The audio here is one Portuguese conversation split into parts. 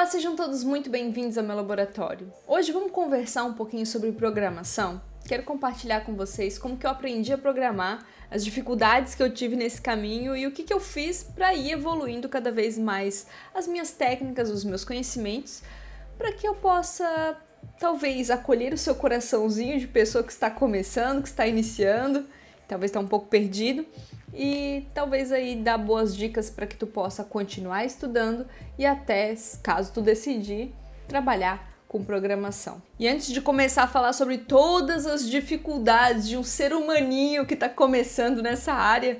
Olá, sejam todos muito bem-vindos ao meu laboratório. Hoje vamos conversar um pouquinho sobre programação. Quero compartilhar com vocês como que eu aprendi a programar, as dificuldades que eu tive nesse caminho e o que, que eu fiz para ir evoluindo cada vez mais as minhas técnicas, os meus conhecimentos, para que eu possa talvez acolher o seu coraçãozinho de pessoa que está começando, que está iniciando talvez está um pouco perdido e talvez aí dar boas dicas para que tu possa continuar estudando e até, caso tu decidir, trabalhar com programação. E antes de começar a falar sobre todas as dificuldades de um ser humaninho que está começando nessa área,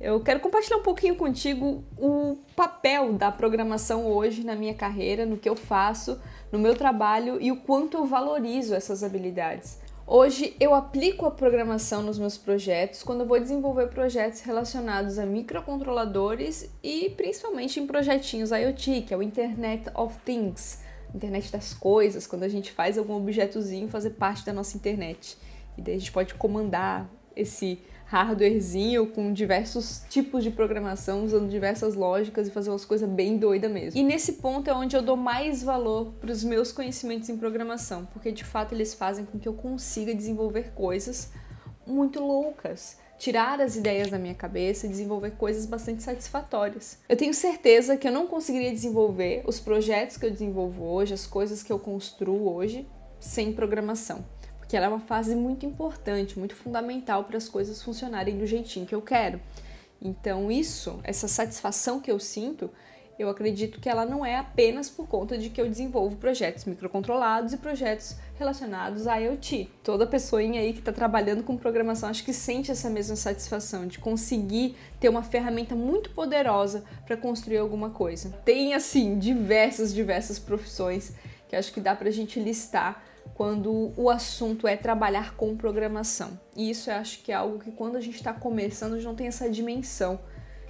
eu quero compartilhar um pouquinho contigo o papel da programação hoje na minha carreira, no que eu faço, no meu trabalho e o quanto eu valorizo essas habilidades. Hoje eu aplico a programação nos meus projetos quando eu vou desenvolver projetos relacionados a microcontroladores e principalmente em projetinhos IoT, que é o Internet of Things, internet das coisas, quando a gente faz algum objetozinho fazer parte da nossa internet. E daí a gente pode comandar esse hardwarezinho com diversos tipos de programação, usando diversas lógicas e fazer umas coisas bem doida mesmo. E nesse ponto é onde eu dou mais valor para os meus conhecimentos em programação, porque de fato eles fazem com que eu consiga desenvolver coisas muito loucas tirar as ideias da minha cabeça e desenvolver coisas bastante satisfatórias. Eu tenho certeza que eu não conseguiria desenvolver os projetos que eu desenvolvo hoje, as coisas que eu construo hoje, sem programação que ela é uma fase muito importante, muito fundamental para as coisas funcionarem do jeitinho que eu quero. Então, isso, essa satisfação que eu sinto, eu acredito que ela não é apenas por conta de que eu desenvolvo projetos microcontrolados e projetos relacionados à IoT. Toda pessoinha aí que está trabalhando com programação acho que sente essa mesma satisfação de conseguir ter uma ferramenta muito poderosa para construir alguma coisa. Tem assim diversas, diversas profissões que acho que dá para a gente listar quando o assunto é trabalhar com programação. E isso eu acho que é algo que quando a gente está começando, a gente não tem essa dimensão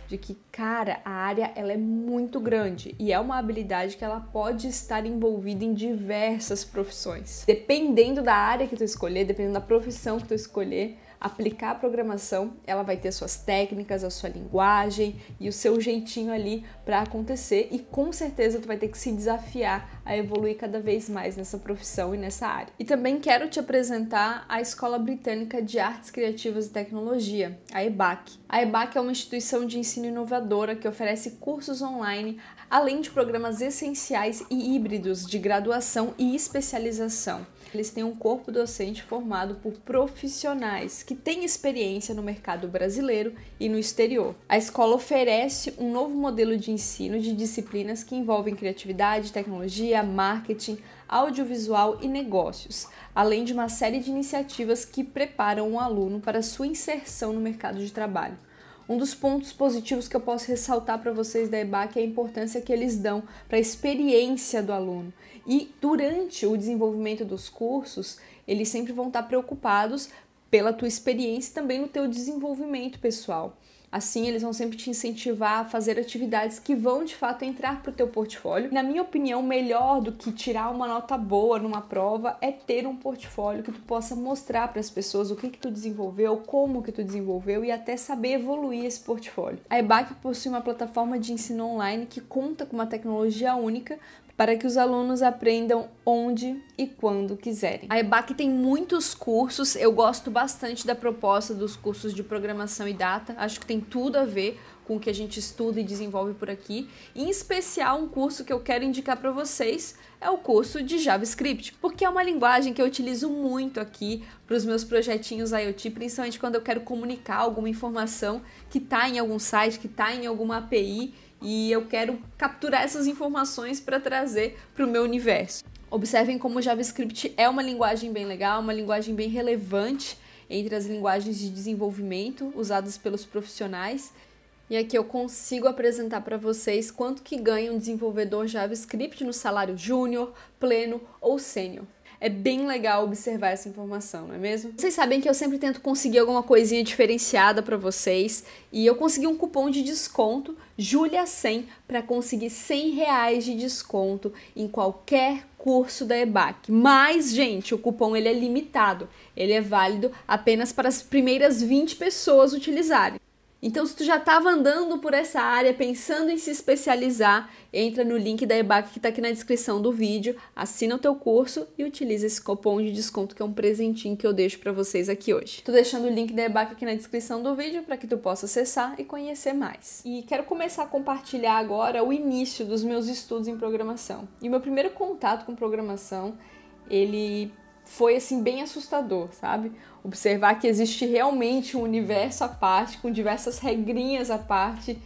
de que, cara, a área ela é muito grande e é uma habilidade que ela pode estar envolvida em diversas profissões. Dependendo da área que tu escolher, dependendo da profissão que tu escolher, aplicar a programação, ela vai ter suas técnicas, a sua linguagem e o seu jeitinho ali para acontecer e com certeza tu vai ter que se desafiar a evoluir cada vez mais nessa profissão e nessa área. E também quero te apresentar a Escola Britânica de Artes Criativas e Tecnologia, a EBAC. A EBAC é uma instituição de ensino inovadora que oferece cursos online, além de programas essenciais e híbridos de graduação e especialização eles têm um corpo docente formado por profissionais que têm experiência no mercado brasileiro e no exterior. A escola oferece um novo modelo de ensino de disciplinas que envolvem criatividade, tecnologia, marketing, audiovisual e negócios, além de uma série de iniciativas que preparam o um aluno para sua inserção no mercado de trabalho. Um dos pontos positivos que eu posso ressaltar para vocês da EBAC é a importância que eles dão para a experiência do aluno. E durante o desenvolvimento dos cursos, eles sempre vão estar preocupados pela tua experiência e também no teu desenvolvimento pessoal. Assim, eles vão sempre te incentivar a fazer atividades que vão de fato entrar para o teu portfólio. Na minha opinião, melhor do que tirar uma nota boa numa prova é ter um portfólio que tu possa mostrar para as pessoas o que que tu desenvolveu, como que tu desenvolveu e até saber evoluir esse portfólio. A EBAC possui uma plataforma de ensino online que conta com uma tecnologia única para que os alunos aprendam onde e quando quiserem. A EBAC tem muitos cursos, eu gosto bastante da proposta dos cursos de programação e data, acho que tem tudo a ver com o que a gente estuda e desenvolve por aqui. Em especial, um curso que eu quero indicar para vocês é o curso de JavaScript, porque é uma linguagem que eu utilizo muito aqui para os meus projetinhos IoT, principalmente quando eu quero comunicar alguma informação que está em algum site, que está em alguma API e eu quero capturar essas informações para trazer para o meu universo. Observem como o JavaScript é uma linguagem bem legal, uma linguagem bem relevante entre as linguagens de desenvolvimento usadas pelos profissionais. E aqui eu consigo apresentar para vocês quanto que ganha um desenvolvedor JavaScript no salário júnior, pleno ou sênior é bem legal observar essa informação, não é mesmo? Vocês sabem que eu sempre tento conseguir alguma coisinha diferenciada para vocês e eu consegui um cupom de desconto Julia 100 para conseguir 100 reais de desconto em qualquer curso da EBAC. Mas, gente, o cupom ele é limitado. Ele é válido apenas para as primeiras 20 pessoas utilizarem. Então, se tu já estava andando por essa área, pensando em se especializar, entra no link da EBAC que está aqui na descrição do vídeo, assina o teu curso e utiliza esse cupom de desconto que é um presentinho que eu deixo para vocês aqui hoje. Estou deixando o link da EBAC aqui na descrição do vídeo para que tu possa acessar e conhecer mais. E quero começar a compartilhar agora o início dos meus estudos em programação. E meu primeiro contato com programação, ele foi assim bem assustador, sabe? Observar que existe realmente um universo à parte, com diversas regrinhas à parte,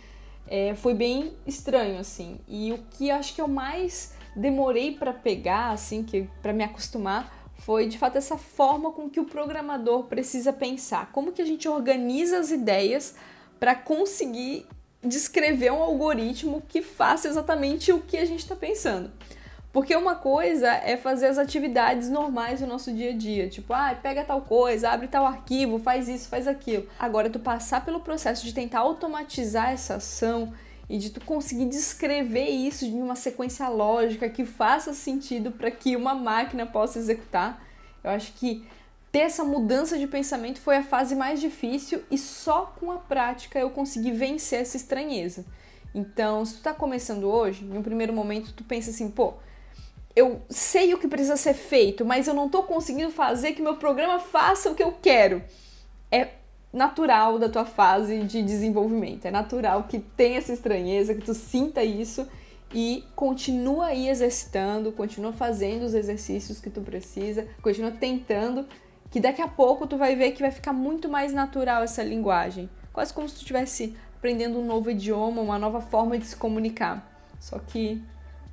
é, foi bem estranho assim. E o que acho que eu mais demorei para pegar, assim, que para me acostumar, foi de fato essa forma com que o programador precisa pensar. Como que a gente organiza as ideias para conseguir descrever um algoritmo que faça exatamente o que a gente está pensando. Porque uma coisa é fazer as atividades normais do nosso dia a dia, tipo, ah, pega tal coisa, abre tal arquivo, faz isso, faz aquilo. Agora, tu passar pelo processo de tentar automatizar essa ação e de tu conseguir descrever isso de uma sequência lógica que faça sentido para que uma máquina possa executar, eu acho que ter essa mudança de pensamento foi a fase mais difícil e só com a prática eu consegui vencer essa estranheza. Então, se tu tá começando hoje, em um primeiro momento tu pensa assim, pô, eu sei o que precisa ser feito, mas eu não estou conseguindo fazer que meu programa faça o que eu quero. É natural da tua fase de desenvolvimento, é natural que tenha essa estranheza, que tu sinta isso e continua aí exercitando, continua fazendo os exercícios que tu precisa, continua tentando, que daqui a pouco tu vai ver que vai ficar muito mais natural essa linguagem, quase como se tu estivesse aprendendo um novo idioma, uma nova forma de se comunicar. Só que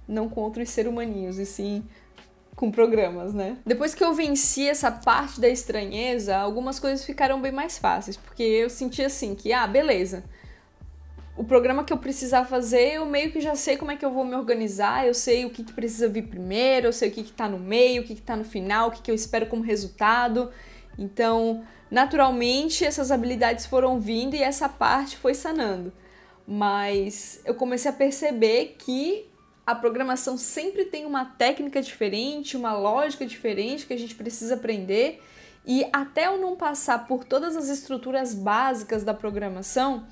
não com outros seres humaninhos, e sim com programas, né? Depois que eu venci essa parte da estranheza, algumas coisas ficaram bem mais fáceis, porque eu senti assim que, ah, beleza. O programa que eu precisar fazer, eu meio que já sei como é que eu vou me organizar, eu sei o que, que precisa vir primeiro, eu sei o que, que tá no meio, o que, que tá no final, o que, que eu espero como resultado. Então, naturalmente, essas habilidades foram vindo e essa parte foi sanando. Mas eu comecei a perceber que a programação sempre tem uma técnica diferente, uma lógica diferente que a gente precisa aprender. E até eu não passar por todas as estruturas básicas da programação,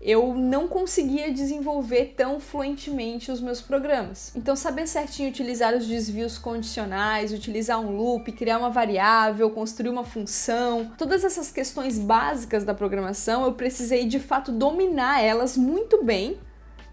eu não conseguia desenvolver tão fluentemente os meus programas. Então, saber certinho utilizar os desvios condicionais, utilizar um loop, criar uma variável, construir uma função, todas essas questões básicas da programação, eu precisei de fato dominar elas muito bem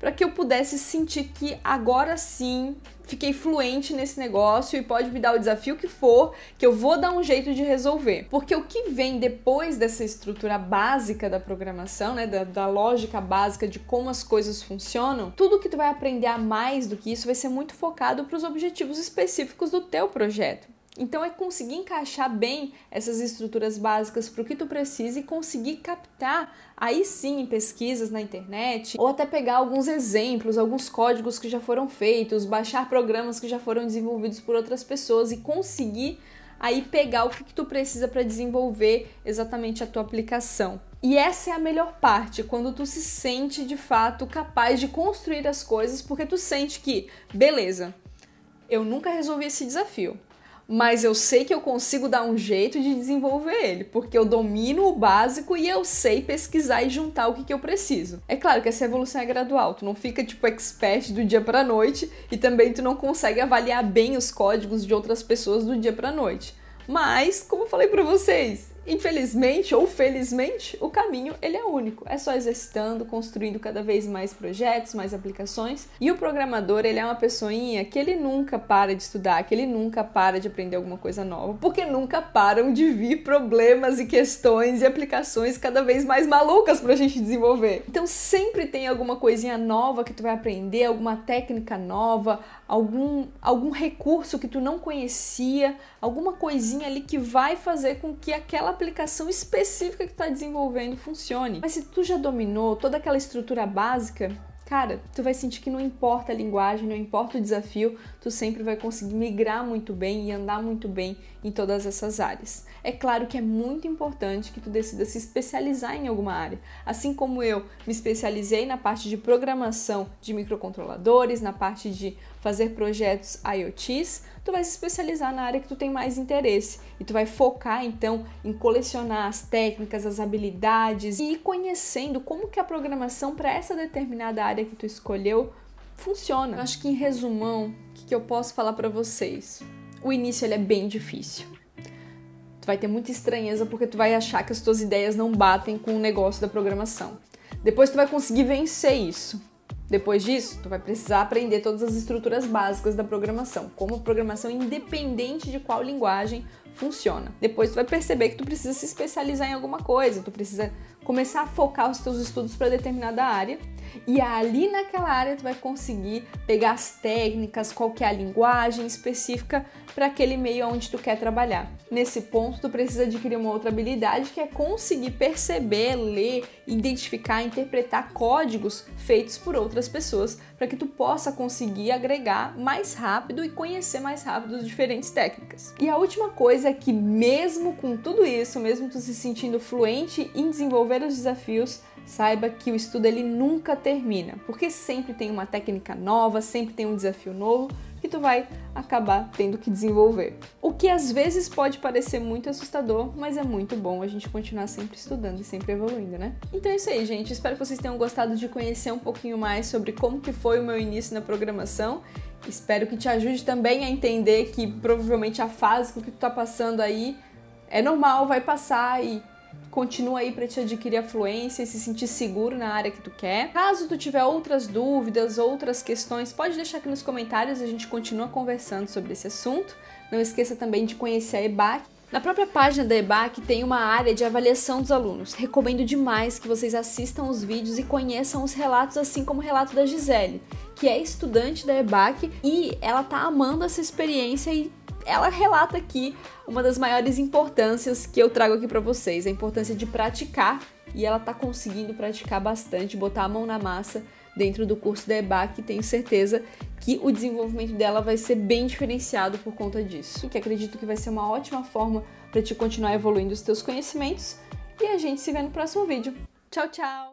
para que eu pudesse sentir que agora sim fiquei fluente nesse negócio e pode me dar o desafio que for, que eu vou dar um jeito de resolver. Porque o que vem depois dessa estrutura básica da programação, né, da, da lógica básica de como as coisas funcionam, tudo que tu vai aprender a mais do que isso vai ser muito focado para os objetivos específicos do teu projeto. Então é conseguir encaixar bem essas estruturas básicas para o que tu precisa e conseguir captar aí sim pesquisas na internet ou até pegar alguns exemplos, alguns códigos que já foram feitos, baixar programas que já foram desenvolvidos por outras pessoas e conseguir aí pegar o que, que tu precisa para desenvolver exatamente a tua aplicação. E essa é a melhor parte, quando tu se sente de fato capaz de construir as coisas, porque tu sente que, beleza, eu nunca resolvi esse desafio mas eu sei que eu consigo dar um jeito de desenvolver ele, porque eu domino o básico e eu sei pesquisar e juntar o que, que eu preciso. É claro que essa evolução é gradual, tu não fica tipo expert do dia para noite e também tu não consegue avaliar bem os códigos de outras pessoas do dia para noite. Mas, como eu falei para vocês, infelizmente ou felizmente, o caminho ele é único. É só exercitando, construindo cada vez mais projetos, mais aplicações. E o programador, ele é uma pessoinha que ele nunca para de estudar, que ele nunca para de aprender alguma coisa nova, porque nunca param de vir problemas e questões e aplicações cada vez mais malucas pra gente desenvolver. Então sempre tem alguma coisinha nova que tu vai aprender, alguma técnica nova, algum algum recurso que tu não conhecia, alguma coisinha ali que vai fazer com que aquela aplicação específica que tu está desenvolvendo funcione. Mas se tu já dominou toda aquela estrutura básica, cara, tu vai sentir que não importa a linguagem, não importa o desafio, tu sempre vai conseguir migrar muito bem e andar muito bem em todas essas áreas. É claro que é muito importante que tu decida se especializar em alguma área. Assim como eu me especializei na parte de programação de microcontroladores, na parte de fazer projetos IoTs, tu vai se especializar na área que tu tem mais interesse e tu vai focar então em colecionar as técnicas, as habilidades e ir conhecendo como que a programação para essa determinada área que tu escolheu funciona. Eu acho que em resumão, o que, que eu posso falar para vocês? O início ele é bem difícil. Tu vai ter muita estranheza porque tu vai achar que as tuas ideias não batem com o negócio da programação. Depois tu vai conseguir vencer isso. Depois disso, tu vai precisar aprender todas as estruturas básicas da programação, como programação independente de qual linguagem funciona. Depois tu vai perceber que tu precisa se especializar em alguma coisa, tu precisa começar a focar os teus estudos para determinada área e ali naquela área tu vai conseguir pegar as técnicas, qual que é a linguagem específica para aquele meio onde tu quer trabalhar. Nesse ponto, tu precisa adquirir uma outra habilidade que é conseguir perceber, ler, identificar, interpretar códigos feitos por outras pessoas para que tu possa conseguir agregar mais rápido e conhecer mais rápido as diferentes técnicas. E a última coisa é que mesmo com tudo isso, mesmo tu se sentindo fluente em desenvolver os desafios, saiba que o estudo ele nunca termina, porque sempre tem uma técnica nova, sempre tem um desafio novo que tu vai acabar tendo que desenvolver. O que às vezes pode parecer muito assustador, mas é muito bom a gente continuar sempre estudando e sempre evoluindo, né? Então é isso aí, gente. Espero que vocês tenham gostado de conhecer um pouquinho mais sobre como que foi o meu início na programação. Espero que te ajude também a entender que provavelmente a fase que tu tá passando aí é normal, vai passar e continua aí para te adquirir a fluência e se sentir seguro na área que tu quer. Caso tu tiver outras dúvidas, outras questões, pode deixar aqui nos comentários, a gente continua conversando sobre esse assunto. Não esqueça também de conhecer a EBAC. Na própria página da EBAC tem uma área de avaliação dos alunos. Recomendo demais que vocês assistam os vídeos e conheçam os relatos, assim como o relato da Gisele, que é estudante da EBAC e ela tá amando essa experiência e ela relata aqui uma das maiores importâncias que eu trago aqui para vocês, a importância de praticar, e ela está conseguindo praticar bastante, botar a mão na massa dentro do curso da EBAC, tenho certeza que o desenvolvimento dela vai ser bem diferenciado por conta disso, que acredito que vai ser uma ótima forma para te continuar evoluindo os teus conhecimentos, e a gente se vê no próximo vídeo. Tchau, tchau!